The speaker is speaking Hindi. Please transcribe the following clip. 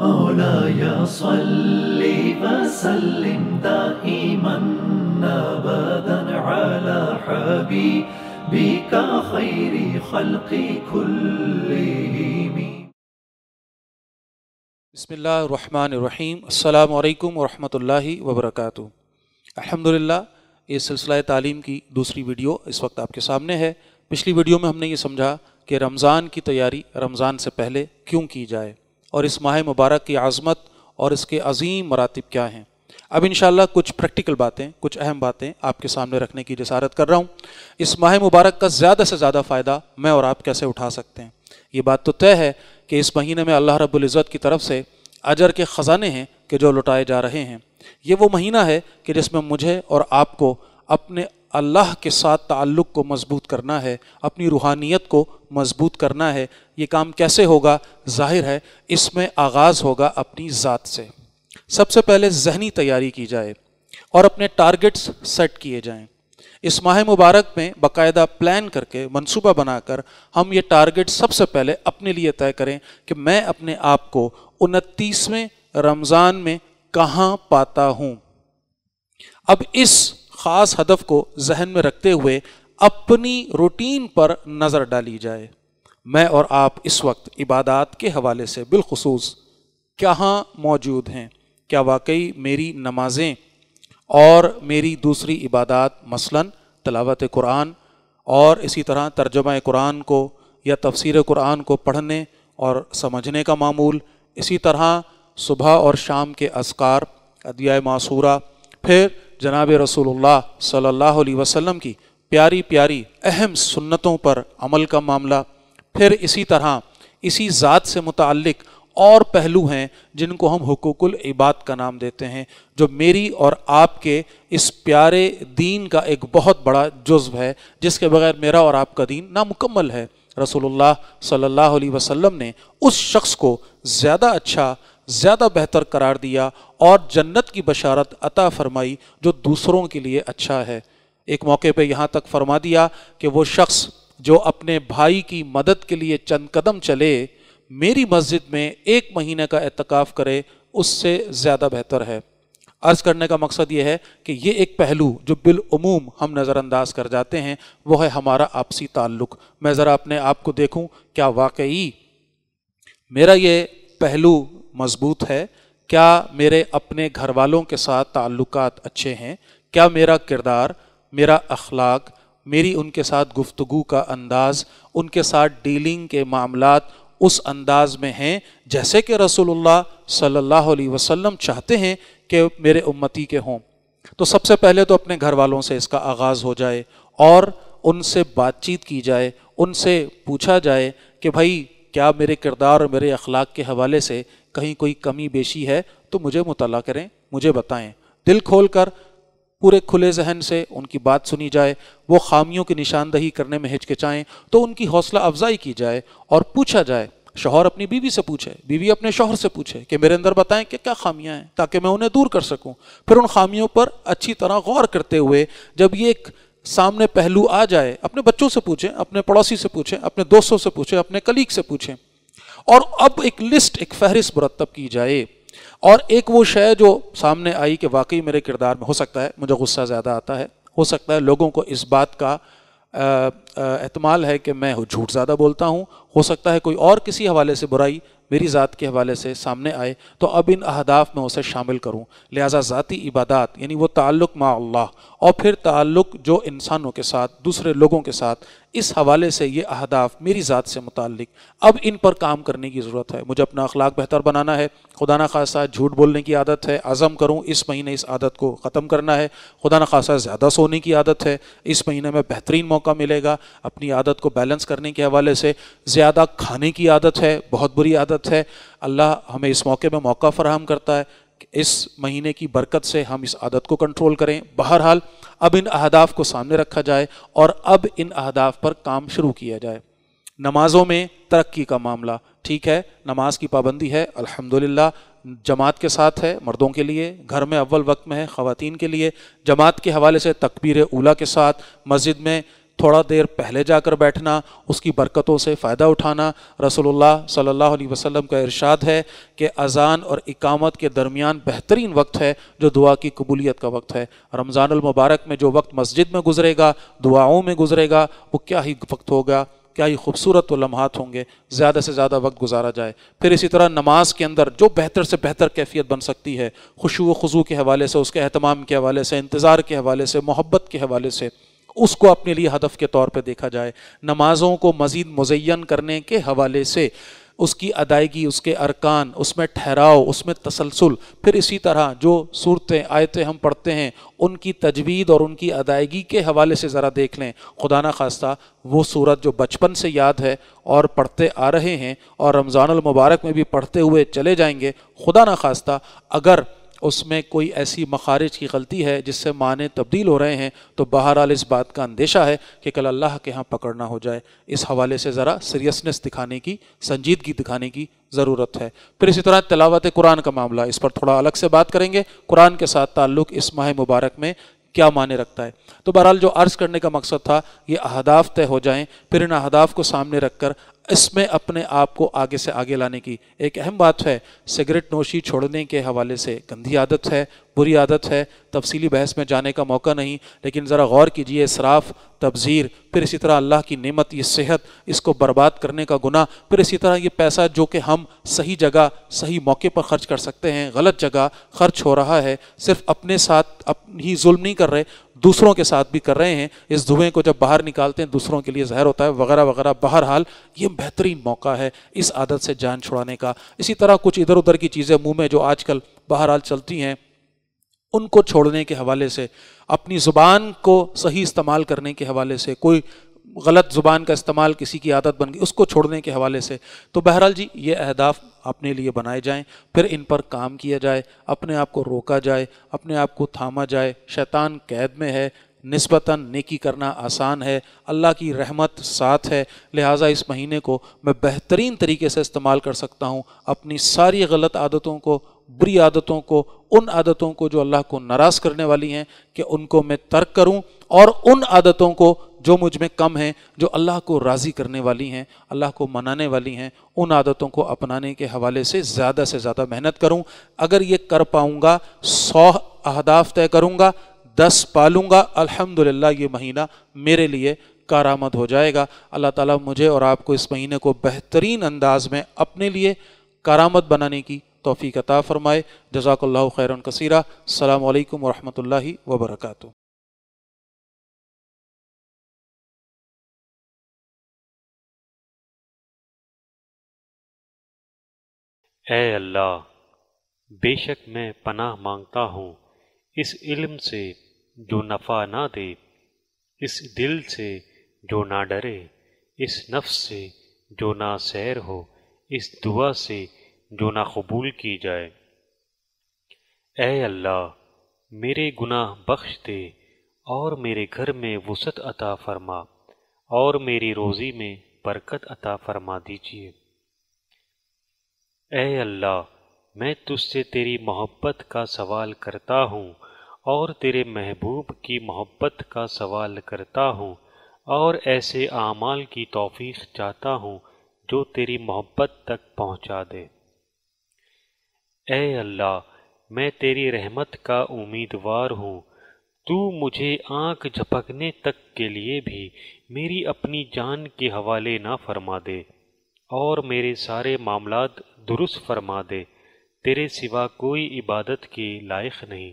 مولاي صل وسلم دائما ابدا على حبيبك خير خلق كلهم بسم الله الرحمن الرحيم السلام عليكم ورحمة الله وبركاته الحمد لله ये सिलसिला तालीम की दूसरी वीडियो इस वक्त आपके सामने है पिछली वीडियो में हमने ये समझा कि रमज़ान की तैयारी रमज़ान से पहले क्यों की जाए और इस माह मुबारक की आज़मत और इसके अजीम मरातब क्या हैं अब इन कुछ प्रैक्टिकल बातें कुछ अहम बातें आपके सामने रखने की जसारत कर रहा हूँ इस माह मुबारक का ज़्यादा से ज़्यादा फ़ायदा मैं और आप कैसे उठा सकते हैं ये बात तो तय है कि इस महीने में अल्लाह रब्ज़त की तरफ से अजर के ख़जाने हैं कि जो लुटाए जा रहे हैं ये वो महीना है कि जिसमें मुझे और आपको अपने अल्लाह के साथ ताल्लुक़ को मजबूत करना है अपनी रूहानियत को मजबूत करना है ये काम कैसे होगा जाहिर है इसमें आगाज़ होगा अपनी ज़ात से सबसे पहले जहनी तैयारी की जाए और अपने टारगेट्स सेट किए जाएं। इस माह मुबारक में बाकायदा प्लान करके मनसूबा बनाकर हम ये टारगेट सबसे पहले अपने लिए तय करें कि मैं अपने आप को उनतीसवें रमज़ान में कहाँ पाता हूँ अब इस ख़ास हदफ को जहन में रखते हुए अपनी रूटीन पर नज़र डाली जाए मैं और आप इस वक्त इबादत के हवाले से बिलखसूस कहाँ मौजूद हैं क्या वाकई मेरी नमाजें और मेरी दूसरी इबादत मसलन तलावत कुरान और इसी तरह तर्जमा कुरान को या तफसर कुरान को पढ़ने और समझने का मामूल इसी तरह सुबह और शाम के असकार अदिया मासूरा फिर जनाब रसूलुल्लाह सल्लल्लाहु अलैहि वसल्लम की प्यारी प्यारी अहम सुन्नतों पर अमल का मामला फिर इसी तरह इसी ज़ात से मुतक और पहलू हैं जिनको हम हकूकुल इबाद का नाम देते हैं जो मेरी और आपके इस प्यारे दीन का एक बहुत बड़ा जुज्व है जिसके बगैर मेरा और आपका दीन नामुकम्मल है रसूलुल्लाह सल्लल्लाहु अलैहि वसल्लम ने उस शख्स को ज़्यादा अच्छा ज़्यादा बेहतर करार दिया और जन्नत की बशारत अता फरमाई जो दूसरों के लिए अच्छा है एक मौके पर यहाँ तक फरमा दिया कि वो शख्स जो अपने भाई की मदद के लिए चंद कदम चले मेरी मस्जिद में एक महीने का एहतकाफ़ करे उससे ज़्यादा बेहतर है अर्ज़ करने का मकसद ये है कि ये एक पहलू जो बिलूम हम नज़रअंदाज कर जाते हैं वो है हमारा आपसी ताल्लुक मैं ज़रा अपने आप को देखूँ क्या वाकई मेरा ये पहलू मजबूत है क्या मेरे अपने घर वालों के साथ ताल्लुक अच्छे हैं क्या मेरा किरदार मेरा अखलाक मेरी उनके साथ गुफ्तु का अंदाज़ उनके साथ डीलिंग के मामला उस अंदाज में हैं जैसे कि रसूलुल्लाह सल्लल्लाहु अलैहि वसल्लम चाहते हैं कि मेरे उम्मती के हों तो सबसे पहले तो अपने घर वालों से इसका आगाज़ हो जाए और उनसे बातचीत की जाए उनसे पूछा जाए कि भाई क्या मेरे किरदार और मेरे अखलाक के हवाले से कहीं कोई कमी बेशी है तो मुझे मुतल करें मुझे बताएं दिल खोल कर पूरे खुले जहन से उनकी बात सुनी जाए वो खामियों की निशानदही करने में हिचकिचाएं तो उनकी हौसला अफजाई की जाए और पूछा जाए शोहर अपनी बीवी से पूछे बीवी अपने शोहर से पूछे कि मेरे अंदर बताएं कि क्या खामियां हैं ताकि मैं उन्हें दूर कर सकूं फिर उन खामियों पर अच्छी तरह गौर करते हुए जब ये एक सामने पहलू आ जाए अपने बच्चों से पूछें अपने पड़ोसी से पूछें अपने दोस्तों से पूछें अपने कलीग से पूछें और अब एक लिस्ट एक फहरिस्त मुरतब की जाए और एक वो शय जो सामने आई कि वाकई मेरे किरदार में हो सकता है मुझे गुस्सा ज़्यादा आता है हो सकता है लोगों को इस बात का एहतमाल है कि मैं झूठ ज़्यादा बोलता हूँ हो सकता है कोई और किसी हवाले से बुराई मेरी ज़ात के हवाले से सामने आए तो अब इन अहदाफ में उसे शामिल करूँ लिहाजा ज़ाती इबादत यानी वो ताल्लुक़ माँ अल्लाह और फिर ताल्लुक़ जो इंसानों के साथ दूसरे लोगों के साथ इस हवाले से ये अहदाफ मेरी ज़ात से मुतक अब इन पर काम करने की ज़रूरत है मुझे अपना अखलाक बेहतर बनाना है खुदा न खासा झूठ बोलने की आदत है आज़म करूँ इस महीने इस आदत को ख़त्म करना है खुदा न खासा ज़्यादा सोने की आदत है इस महीने में बेहतरीन मौका मिलेगा अपनी आदत को बैलेंस करने के हवाले से ज़्यादा खाने की आदत है बहुत बुरी आदत है अल्लाह हमें इस मौके में मौका फ़राहम करता है इस महीने की बरकत से हम इस आदत को कंट्रोल करें बहरहाल अब इन अहदाफ को सामने रखा जाए और अब इन अहदाफ पर काम शुरू किया जाए नमाज़ों में तरक्की का मामला ठीक है नमाज की पाबंदी है अल्हम्दुलिल्लाह जमात के साथ है मर्दों के लिए घर में अव्वल वक्त में है ख़वातीन के लिए जमात के हवाले से तकबीर उला के साथ मस्जिद में थोड़ा देर पहले जाकर बैठना उसकी बरकतों से फ़ायदा उठाना रसोल्ला सल्ला वसलम का इरशाद है कि अजान और इकामत के दरमियान बेहतरीन वक्त है जो दुआ की कबूलियत का वक्त है रमज़ानमबारक में जो वक्त मस्जिद में गुजरेगा दुआओं में गुजरेगा वो क्या ही वक्त होगा क्या ही खूबसूरत व तो लम्हात होंगे ज़्यादा से ज़्यादा वक्त गुजारा जाए फिर इसी तरह नमाज के अंदर जो बेहतर से बेहतर कैफियत बन सकती है व खजू के हवाले से उसके अहतमाम के हवाले से इंतज़ार के हवाले से मोहब्बत के हवाले से उसको अपने लिए हदफ के तौर पर देखा जाए नमाजों को मज़ीद मुजैन करने के हवाले से उसकी अदायगी उसके अरकान उसमें ठहराव उसमें तसलसल फिर इसी तरह जो सूरतें आयतें हम पढ़ते हैं उनकी तजवीद और उनकी अदायगी के हवाले से ज़रा देख लें खुदा न खास्ता वो सूरत जो बचपन से याद है और पढ़ते आ रहे हैं और रमज़ानमबारक में भी पढ़ते हुए चले जाएंगे खुदा न खास्ता अगर उसमें कोई ऐसी मखारज की गलती है जिससे माने तब्दील हो रहे हैं तो बहरहाल इस बात का अंदेशा है कि कल अल्लाह के यहाँ पकड़ना हो जाए इस हवाले से ज़रा सीरियसनेस दिखाने की संजीदगी दिखाने की ज़रूरत है फिर इसी तरह तलावत कुरान का मामला इस पर थोड़ा अलग से बात करेंगे कुरान के साथ ताल्लुक़ इस माह मुबारक में क्या माने रखता है तो बहरहाल जो अर्ज़ करने का मकसद था ये अहदाफ तय हो जाएं फिर इन अहदाफ को सामने रखकर इसमें अपने आप को आगे से आगे लाने की एक अहम बात है सिगरेट नोशी छोड़ने के हवाले से गंदी आदत है बुरी आदत है तफसीली बहस में जाने का मौका नहीं लेकिन ज़रा गौर कीजिए इसराफ तबज़ीर फिर इसी तरह अल्लाह की नेमत ये सेहत इसको बर्बाद करने का गुना फिर इसी तरह ये पैसा जो कि हम सही जगह सही मौके पर ख़र्च कर सकते हैं गलत जगह खर्च हो रहा है सिर्फ अपने साथ अप ही जुल्म नहीं कर रहे दूसरों के साथ भी कर रहे हैं इस धुएं को जब बाहर निकालते हैं दूसरों के लिए जहर होता है वगैरह वगैरह बहरहाल ये बेहतरीन मौका है इस आदत से जान छुड़ाने का इसी तरह कुछ इधर उधर की चीज़ें मुंह में जो आजकल बहरहाल चलती हैं उनको छोड़ने के हवाले से अपनी ज़ुबान को सही इस्तेमाल करने के हवाले से कोई गलत ज़ुबान का इस्तेमाल किसी की आदत बन गई उसको छोड़ने के हवाले से तो बहरहाल जी ये अहदाफ अपने लिए बनाए जाएं फिर इन पर काम किया जाए अपने आप को रोका जाए अपने आप को थामा जाए शैतान कैद में है नस्बता नेकी करना आसान है अल्लाह की रहमत साथ है लिहाजा इस महीने को मैं बेहतरीन तरीके से इस्तेमाल कर सकता हूँ अपनी सारी गलत आदतों को बुरी आदतों को उन आदतों को जो अल्लाह को नाराज़ करने वाली हैं कि उनको मैं तर्क करूँ और उन आदतों को जो मुझ में कम हैं जो अल्लाह को राज़ी करने वाली हैं अल्लाह को मनाने वाली हैं उन आदतों को अपनाने के हवाले से ज़्यादा से ज़्यादा मेहनत करूं अगर ये कर पाऊंगा सौ अहदाफ तय करूंगा दस पालूंगा अल्हम्दुलिल्लाह ये महीना मेरे लिए कारामद हो जाएगा अल्लाह ताला मुझे और आपको इस महीने को बेहतरीन अंदाज में अपने लिए कारामद बनाने की तोफ़ी अता फ़रमाए जजाकल्ला खैर कसीरा अल्लाम वरहमल वर्का ए अल्लाह बेशक मैं पनाह मांगता हूँ इस इल्म से जो नफ़ा ना दे इस दिल से जो ना डरे इस नफ्स से जो ना सैर हो इस दुआ से जो ना कबूल की जाए ए अल्लाह मेरे गुनाह बख्श दे और मेरे घर में वसत अता फरमा और मेरी रोज़ी में बरकत अता फरमा दीजिए ए अल्लाह मैं तुझसे तेरी मोहब्बत का सवाल करता हूँ और तेरे महबूब की मोहब्बत का सवाल करता हूँ और ऐसे आमाल की तौफीक चाहता हूँ जो तेरी मोहब्बत तक पहुँचा दे अल्लाह मैं तेरी रहमत का उम्मीदवार हूँ तू मुझे आंख झपकने तक के लिए भी मेरी अपनी जान के हवाले ना फरमा दे और मेरे सारे मामलात दुरुस्त फरमा दे तेरे सिवा कोई इबादत के लायक नहीं